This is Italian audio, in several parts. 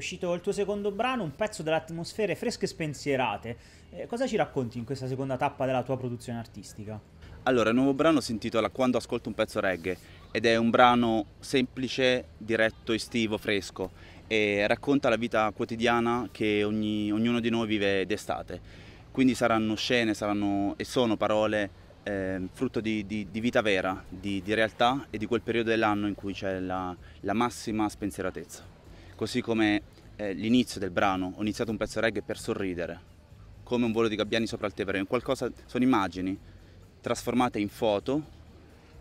uscito il tuo secondo brano, un pezzo delle atmosfere fresche e spensierate. Eh, cosa ci racconti in questa seconda tappa della tua produzione artistica? Allora, il nuovo brano si intitola Quando ascolto un pezzo reggae ed è un brano semplice, diretto, estivo, fresco e racconta la vita quotidiana che ogni, ognuno di noi vive d'estate. Quindi saranno scene saranno, e sono parole eh, frutto di, di, di, vita vera, di, di, realtà e di quel periodo dell'anno in cui c'è la, la massima spensieratezza così come eh, l'inizio del brano, ho iniziato un pezzo reggae per sorridere, come un volo di gabbiani sopra il Tevere, qualcosa, sono immagini trasformate in foto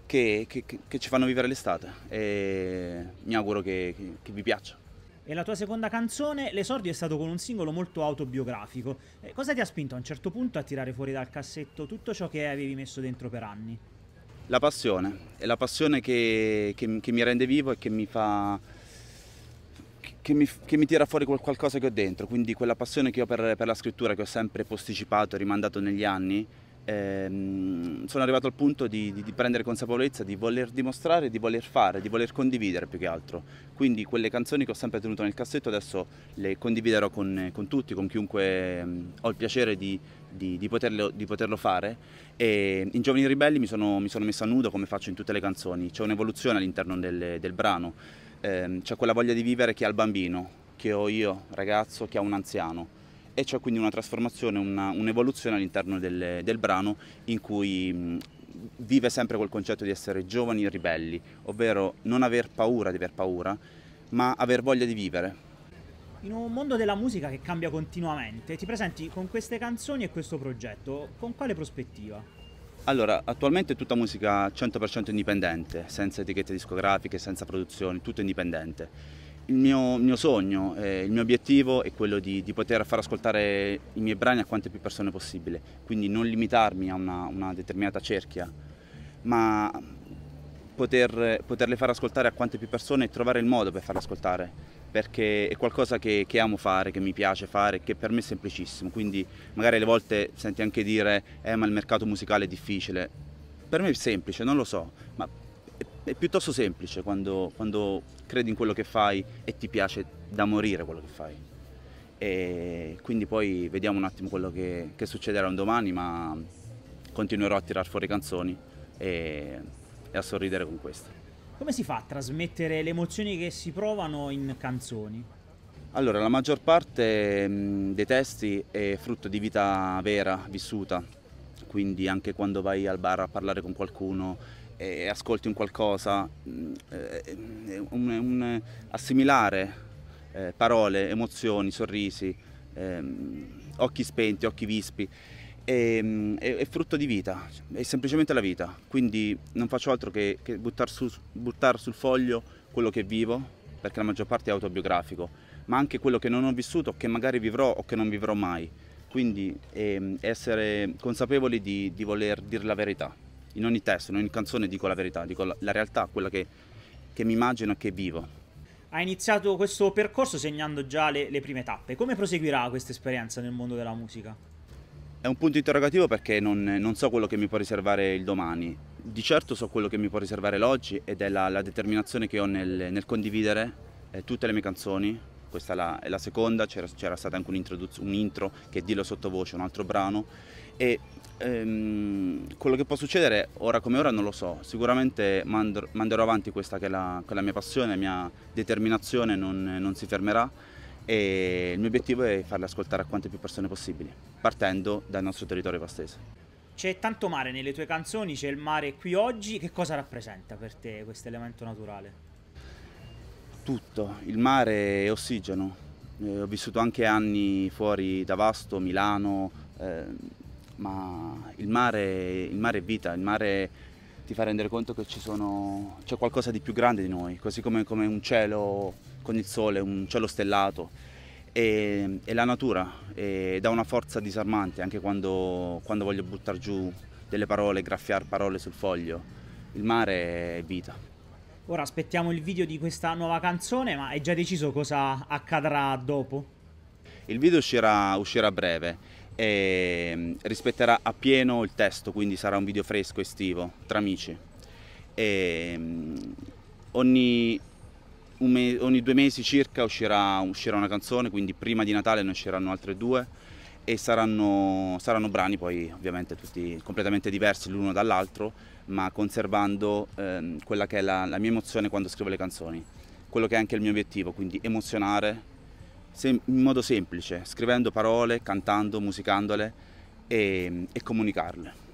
che, che, che ci fanno vivere l'estate e mi auguro che, che vi piaccia. E la tua seconda canzone, l'esordio è stato con un singolo molto autobiografico. Eh, cosa ti ha spinto a un certo punto a tirare fuori dal cassetto tutto ciò che avevi messo dentro per anni? La passione, è la passione che, che, che mi rende vivo e che mi fa che mi, che mi, tira fuori quel qualcosa che ho dentro, quindi quella passione che ho per, per la scrittura che ho sempre posticipato e rimandato negli anni, ehm, sono arrivato al punto di, di, di, prendere consapevolezza di voler dimostrare, di voler fare, di voler condividere più che altro. Quindi quelle canzoni che ho sempre tenuto nel cassetto adesso le condividerò con, con tutti, con chiunque ehm, ho il piacere di, di poterlo, poterlo, fare. E in Giovani Ribelli mi sono, mi sono messo a nudo come faccio in tutte le canzoni, c'è un'evoluzione all'interno del, del brano ehm, c'è quella voglia di vivere che ha il bambino, che ho io, ragazzo, che ha un anziano. E c'è quindi una trasformazione, un'evoluzione all'interno del, del, brano in cui mh, vive sempre quel concetto di essere giovani e ribelli, ovvero non aver paura di aver paura, ma aver voglia di vivere. In un mondo della musica che cambia continuamente, ti presenti con queste canzoni e questo progetto, con quale prospettiva? Allora, attualmente è tutta musica 100% indipendente, senza etichette discografiche, senza produzioni, tutto indipendente. Il mio, mio sogno, eh, il mio obiettivo è quello di, di, poter far ascoltare i miei brani a quante più persone possibile, quindi non limitarmi a una, una determinata cerchia, ma poter, poterle far ascoltare a quante più persone e trovare il modo per farle ascoltare perché è qualcosa che, che, amo fare, che mi piace fare, che per me è semplicissimo, quindi magari alle volte senti anche dire eh ma il mercato musicale è difficile, per me è semplice, non lo so, ma è, è piuttosto semplice quando, quando, credi in quello che fai e ti piace da morire quello che fai. E quindi poi vediamo un attimo quello che, che succederà un domani, ma continuerò a tirar fuori canzoni e, e a sorridere con questo. Come si fa a trasmettere le emozioni che si provano in canzoni? Allora, la maggior parte mm, dei testi è frutto di vita vera, vissuta, quindi anche quando vai al bar a parlare con qualcuno e ascolti un qualcosa, mh, mm, eh, un, un, assimilare eh, parole, emozioni, sorrisi, ehm, occhi spenti, occhi vispi, è, è, è, frutto di vita, è semplicemente la vita, quindi non faccio altro che, che buttare su, buttar sul foglio quello che vivo, perché la maggior parte è autobiografico, ma anche quello che non ho vissuto, che magari vivrò o che non vivrò mai, quindi eh, essere consapevoli di, di, voler dire la verità. In ogni testo, in ogni canzone dico la verità, dico la, la realtà, quella che, che mi immagino e che vivo Hai iniziato questo percorso segnando già le, le prime tappe. Come proseguirà questa esperienza nel mondo della musica? È un punto interrogativo perché non, non, so quello che mi può riservare il domani. Di certo so quello che mi può riservare l'oggi ed è la, la determinazione che ho nel, nel condividere eh, tutte le mie canzoni. Questa è la, è la seconda, c'era, stato anche un, un, intro che Dillo sottovoce, un altro brano. E ehm, quello che può succedere ora come ora non lo so. Sicuramente mando, manderò avanti questa che è la, che è la mia passione, la mia determinazione non, non si fermerà e il mio obiettivo è farla ascoltare a quante più persone possibili, partendo dal nostro territorio vastese. C'è tanto mare nelle tue canzoni, c'è il mare qui oggi, che cosa rappresenta per te questo elemento naturale? Tutto, il mare è ossigeno, eh, ho vissuto anche anni fuori da Vasto, Milano, eh, ma il mare, il mare è vita, il mare ti fa rendere conto che c'è qualcosa di più grande di noi, così come, come un cielo con il sole, un cielo stellato e, e la natura e dà una forza disarmante anche quando, quando voglio buttare giù delle parole, graffiare parole sul foglio. Il mare è vita. Ora aspettiamo il video di questa nuova canzone, ma hai già deciso cosa accadrà dopo? Il video uscirà, uscirà a breve e rispetterà appieno il testo, quindi sarà un video fresco estivo tra amici. E mm, ogni, ogni due mesi circa uscirà, uscirà, una canzone, quindi prima di Natale ne usciranno altre due e saranno, saranno brani poi ovviamente tutti completamente diversi l'uno dall'altro, ma conservando ehm, quella che è la, la, mia emozione quando scrivo le canzoni, quello che è anche il mio obiettivo, quindi emozionare in modo semplice, scrivendo parole, cantando, musicandole e, e comunicarle.